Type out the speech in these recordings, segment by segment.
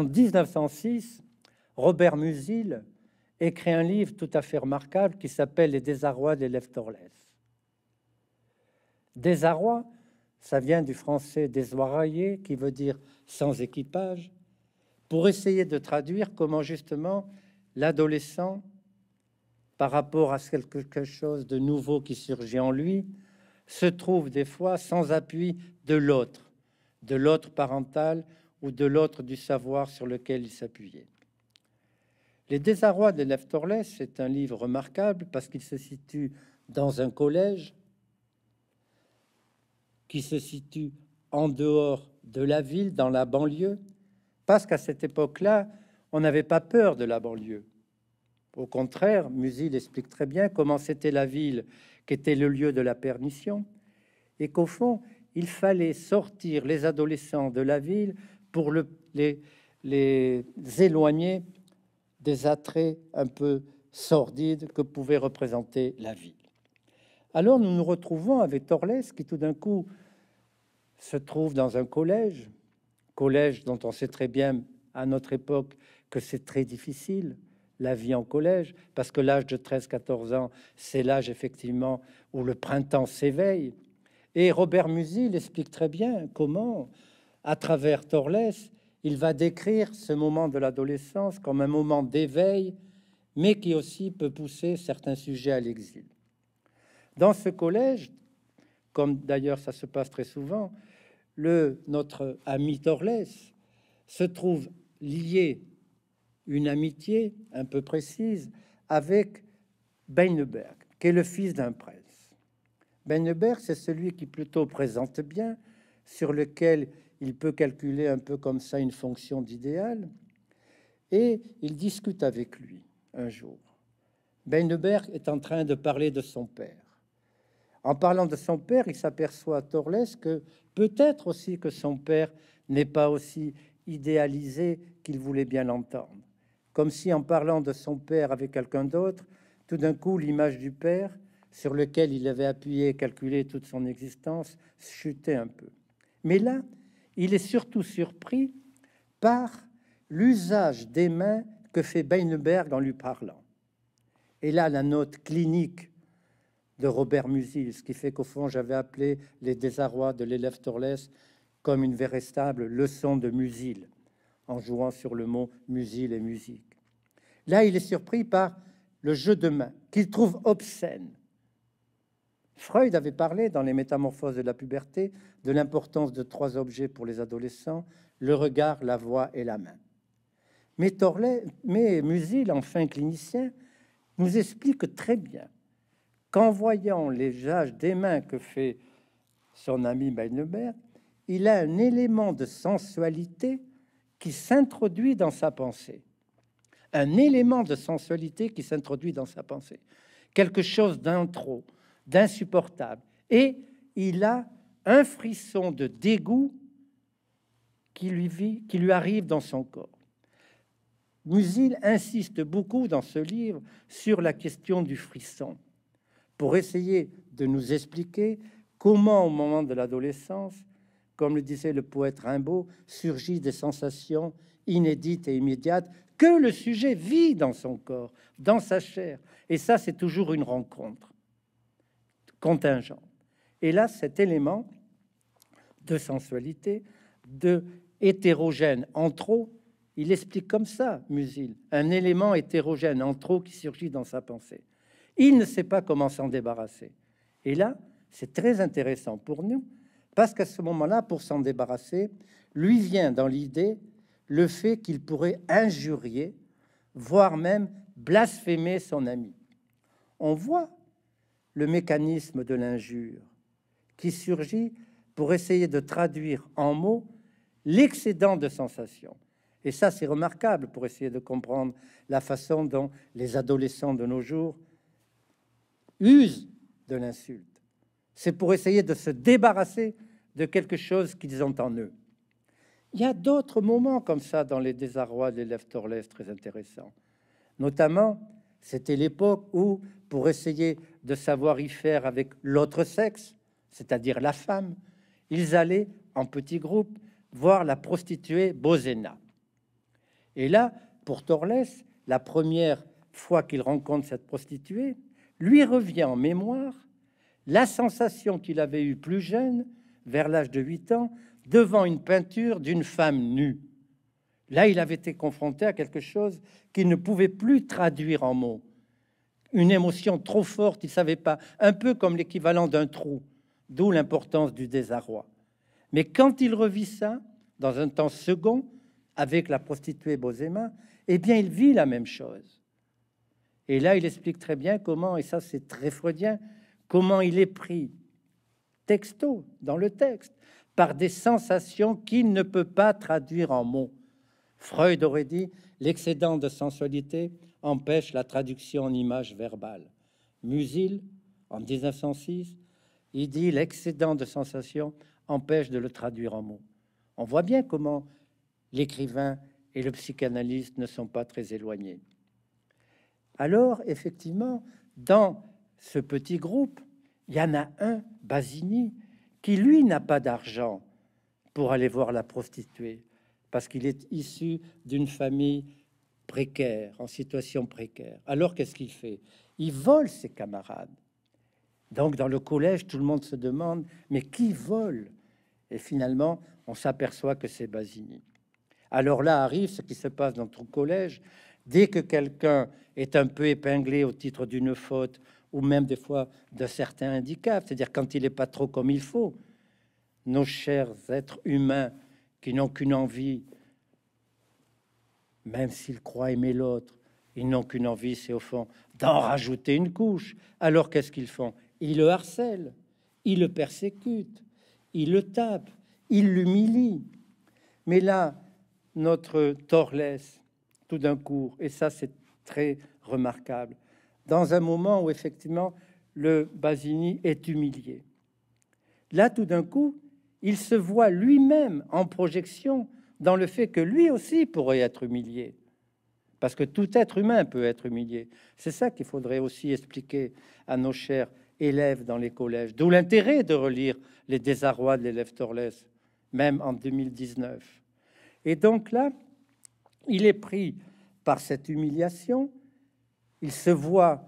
en 1906, Robert Musil écrit un livre tout à fait remarquable qui s'appelle Les désarrois des Leftorles. Désarrois, ça vient du français désoiraillé, qui veut dire sans équipage, pour essayer de traduire comment justement l'adolescent, par rapport à quelque chose de nouveau qui surgit en lui, se trouve des fois sans appui de l'autre, de l'autre parental, ou de l'autre du savoir sur lequel il s'appuyait. Les désarrois de Neftorles est un livre remarquable parce qu'il se situe dans un collège qui se situe en dehors de la ville, dans la banlieue, parce qu'à cette époque-là, on n'avait pas peur de la banlieue. Au contraire, Musil explique très bien comment c'était la ville qui était le lieu de la permission, et qu'au fond, il fallait sortir les adolescents de la ville pour les, éloigner des attraits un peu sordides que pouvait représenter la vie. Alors nous nous retrouvons avec Torles qui tout d'un coup se trouve dans un collège, collège dont on sait très bien à notre époque que c'est très difficile, la vie en collège, parce que l'âge de 13-14 ans, c'est l'âge effectivement où le printemps s'éveille. Et Robert Musil explique très bien comment à travers Torles, il va décrire ce moment de l'adolescence comme un moment d'éveil, mais qui aussi peut pousser certains sujets à l'exil. Dans ce collège, comme d'ailleurs ça se passe très souvent, le, notre ami Torles se trouve lié une amitié un peu précise avec Beineberg, qui est le fils d'un prince. Beineberg, c'est celui qui plutôt présente bien, sur lequel il peut calculer un peu comme ça une fonction d'idéal. Et il discute avec lui un jour. Beineberg est en train de parler de son père. En parlant de son père, il s'aperçoit à Torles que peut-être aussi que son père n'est pas aussi idéalisé qu'il voulait bien l'entendre. Comme si en parlant de son père avec quelqu'un d'autre, tout d'un coup l'image du père, sur lequel il avait appuyé et calculé toute son existence, chutait un peu. Mais là, il est surtout surpris par l'usage des mains que fait Beinberg en lui parlant. Et là, la note clinique de Robert Musil, ce qui fait qu'au fond, j'avais appelé les désarrois de l'élève Torlès comme une véritable leçon de Musil, en jouant sur le mot Musil et musique. Là, il est surpris par le jeu de mains qu'il trouve obscène, Freud avait parlé dans les Métamorphoses de la puberté de l'importance de trois objets pour les adolescents, le regard, la voix et la main. Mais, mais Musil, enfin clinicien, nous explique très bien qu'en voyant les âges des mains que fait son ami Meinberg, il a un élément de sensualité qui s'introduit dans sa pensée. Un élément de sensualité qui s'introduit dans sa pensée. Quelque chose d'intro, d'insupportable. Et il a un frisson de dégoût qui lui, vit, qui lui arrive dans son corps. Musil insiste beaucoup dans ce livre sur la question du frisson, pour essayer de nous expliquer comment, au moment de l'adolescence, comme le disait le poète Rimbaud, surgissent des sensations inédites et immédiates que le sujet vit dans son corps, dans sa chair. Et ça, c'est toujours une rencontre contingent. Et là, cet élément de sensualité, de hétérogène en trop, il explique comme ça, Musil, un élément hétérogène en trop qui surgit dans sa pensée. Il ne sait pas comment s'en débarrasser. Et là, c'est très intéressant pour nous, parce qu'à ce moment-là, pour s'en débarrasser, lui vient dans l'idée le fait qu'il pourrait injurier, voire même blasphémer son ami. On voit le mécanisme de l'injure qui surgit pour essayer de traduire en mots l'excédent de sensations. Et ça, c'est remarquable pour essayer de comprendre la façon dont les adolescents de nos jours usent de l'insulte. C'est pour essayer de se débarrasser de quelque chose qu'ils ont en eux. Il y a d'autres moments comme ça dans les désarrois de l'élève Torlès très intéressants, notamment c'était l'époque où, pour essayer de savoir y faire avec l'autre sexe, c'est-à-dire la femme, ils allaient en petits groupes voir la prostituée Bozena. Et là, pour Torles, la première fois qu'il rencontre cette prostituée, lui revient en mémoire la sensation qu'il avait eue plus jeune, vers l'âge de 8 ans, devant une peinture d'une femme nue. Là, il avait été confronté à quelque chose qu'il ne pouvait plus traduire en mots. Une émotion trop forte, il ne savait pas, un peu comme l'équivalent d'un trou, d'où l'importance du désarroi. Mais quand il revit ça, dans un temps second, avec la prostituée Bozema, eh bien, il vit la même chose. Et là, il explique très bien comment, et ça c'est très freudien, comment il est pris, texto, dans le texte, par des sensations qu'il ne peut pas traduire en mots. Freud aurait dit l'excédent de sensualité empêche la traduction en images verbale. Musil, en 1906, il dit l'excédent de sensation empêche de le traduire en mots. On voit bien comment l'écrivain et le psychanalyste ne sont pas très éloignés. Alors, effectivement, dans ce petit groupe, il y en a un, Basini, qui lui n'a pas d'argent pour aller voir la prostituée parce qu'il est issu d'une famille précaire, en situation précaire. Alors qu'est-ce qu'il fait Il vole ses camarades. Donc dans le collège, tout le monde se demande, mais qui vole Et finalement, on s'aperçoit que c'est Basini. Alors là arrive ce qui se passe dans tout collège. Dès que quelqu'un est un peu épinglé au titre d'une faute, ou même des fois d'un certain handicap, c'est-à-dire quand il n'est pas trop comme il faut, nos chers êtres humains qui n'ont qu'une envie, même s'ils croient aimer l'autre, ils n'ont qu'une envie, c'est au fond d'en rajouter une couche. Alors qu'est-ce qu'ils font Ils le harcèlent, ils le persécutent, ils le tapent, ils l'humilient. Mais là, notre tort tout d'un coup, et ça c'est très remarquable, dans un moment où effectivement le Basini est humilié. Là, tout d'un coup, il se voit lui-même en projection dans le fait que lui aussi pourrait être humilié. Parce que tout être humain peut être humilié. C'est ça qu'il faudrait aussi expliquer à nos chers élèves dans les collèges. D'où l'intérêt de relire les désarrois de l'élève Torles, même en 2019. Et donc là, il est pris par cette humiliation, il se voit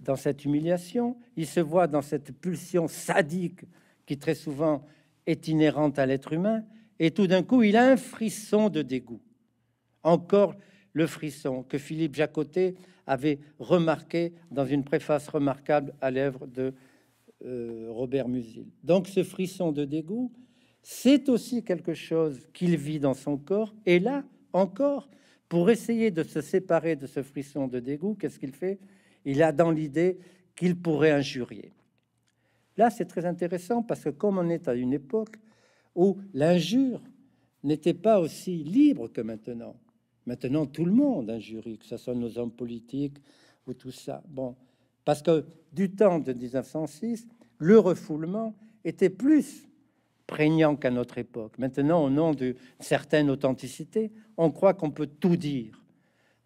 dans cette humiliation, il se voit dans cette pulsion sadique qui très souvent est inhérente à l'être humain, et tout d'un coup, il a un frisson de dégoût. Encore le frisson que Philippe Jacoté avait remarqué dans une préface remarquable à l'œuvre de euh, Robert Musil. Donc ce frisson de dégoût, c'est aussi quelque chose qu'il vit dans son corps. Et là, encore, pour essayer de se séparer de ce frisson de dégoût, qu'est-ce qu'il fait Il a dans l'idée qu'il pourrait injurier. Là, c'est très intéressant parce que comme on est à une époque où l'injure n'était pas aussi libre que maintenant. Maintenant, tout le monde injurie, que ce soit nos hommes politiques ou tout ça. Bon, parce que du temps de 1906, le refoulement était plus prégnant qu'à notre époque. Maintenant, au nom d'une certaine authenticité, on croit qu'on peut tout dire.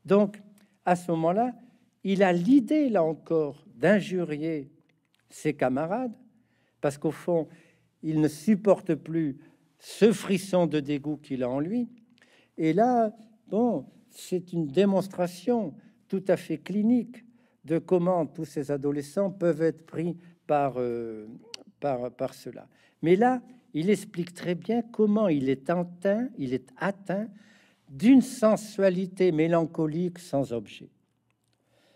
Donc, à ce moment-là, il a l'idée, là encore, d'injurier ses camarades, parce qu'au fond, il ne supporte plus ce frisson de dégoût qu'il a en lui. Et là, bon, c'est une démonstration tout à fait clinique de comment tous ces adolescents peuvent être pris par, euh, par, par cela. Mais là, il explique très bien comment il est atteint, il est atteint d'une sensualité mélancolique sans objet.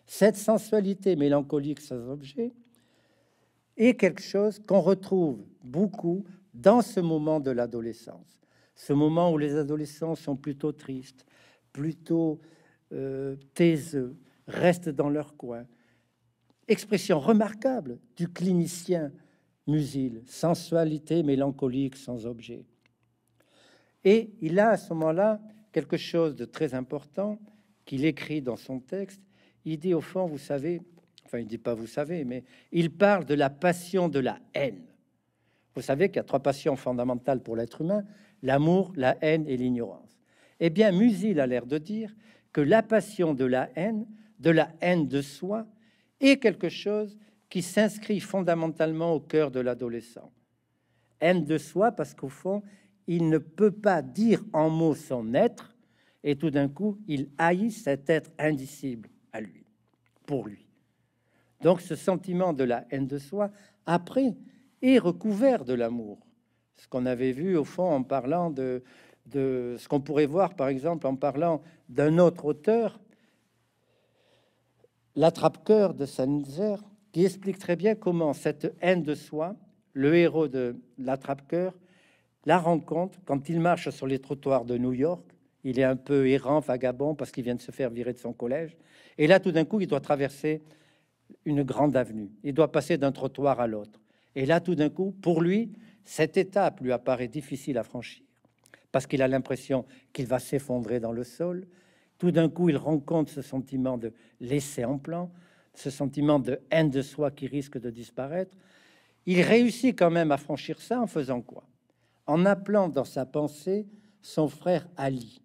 Cette sensualité mélancolique sans objet, et quelque chose qu'on retrouve beaucoup dans ce moment de l'adolescence. Ce moment où les adolescents sont plutôt tristes, plutôt euh, taiseux, restent dans leur coin. Expression remarquable du clinicien Musil, sensualité mélancolique sans objet. Et il a à ce moment-là quelque chose de très important qu'il écrit dans son texte. Il au fond, vous savez, Enfin, il dit pas vous savez, mais il parle de la passion de la haine. Vous savez qu'il y a trois passions fondamentales pour l'être humain l'amour, la haine et l'ignorance. Eh bien, Musil a l'air de dire que la passion de la haine, de la haine de soi, est quelque chose qui s'inscrit fondamentalement au cœur de l'adolescent. Haine de soi parce qu'au fond, il ne peut pas dire en mots son être, et tout d'un coup, il haït cet être indicible à lui, pour lui. Donc ce sentiment de la haine de soi, après, est recouvert de l'amour. Ce qu'on avait vu au fond en parlant de, ce qu'on pourrait voir, par exemple, en parlant d'un autre auteur, l'attrape-cœur de Sanzer, qui explique très bien comment cette haine de soi, le héros de l'attrape-cœur, la rencontre quand il marche sur les trottoirs de New York. Il est un peu errant, vagabond, parce qu'il vient de se faire virer de son collège. Et là, tout d'un coup, il doit traverser une grande avenue. Il doit passer d'un trottoir à l'autre. Et là, tout d'un coup, pour lui, cette étape lui apparaît difficile à franchir, parce qu'il a l'impression qu'il va s'effondrer dans le sol. Tout d'un coup, il rencontre ce sentiment de laisser en plan, ce sentiment de haine de soi qui risque de disparaître. Il réussit quand même à franchir ça en faisant quoi En appelant dans sa pensée son frère Ali,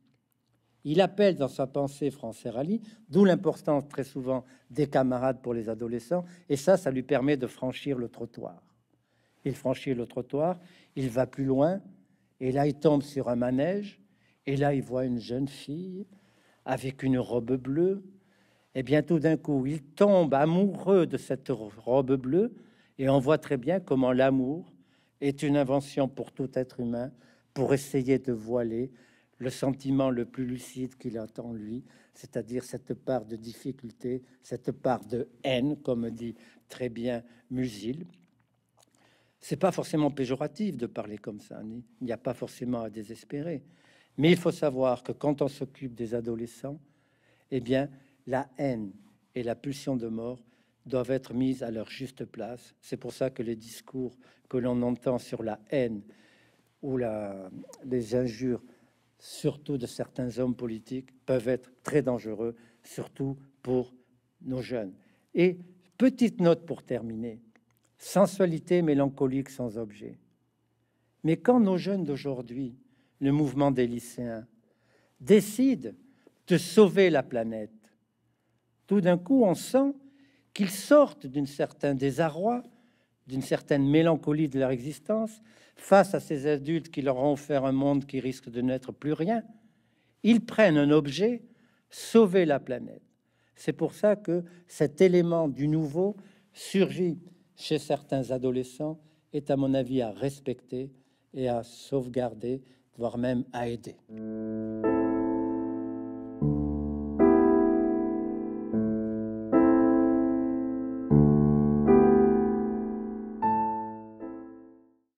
il appelle dans sa pensée Français Rally, d'où l'importance très souvent des camarades pour les adolescents, et ça, ça lui permet de franchir le trottoir. Il franchit le trottoir, il va plus loin, et là, il tombe sur un manège, et là, il voit une jeune fille avec une robe bleue, et bien tout d'un coup, il tombe amoureux de cette robe bleue, et on voit très bien comment l'amour est une invention pour tout être humain, pour essayer de voiler le sentiment le plus lucide qu'il a en lui, c'est-à-dire cette part de difficulté, cette part de haine, comme dit très bien Musil. C'est pas forcément péjoratif de parler comme ça, il n'y a pas forcément à désespérer. Mais il faut savoir que quand on s'occupe des adolescents, eh bien, la haine et la pulsion de mort doivent être mises à leur juste place. C'est pour ça que les discours que l'on entend sur la haine ou la, les injures surtout de certains hommes politiques, peuvent être très dangereux, surtout pour nos jeunes. Et petite note pour terminer, sensualité mélancolique sans objet. Mais quand nos jeunes d'aujourd'hui, le mouvement des lycéens, décident de sauver la planète, tout d'un coup on sent qu'ils sortent d'un certain désarroi, d'une certaine mélancolie de leur existence, face à ces adultes qui leur ont offert un monde qui risque de n'être plus rien, ils prennent un objet, sauver la planète. C'est pour ça que cet élément du nouveau surgit chez certains adolescents est à mon avis à respecter et à sauvegarder, voire même à aider.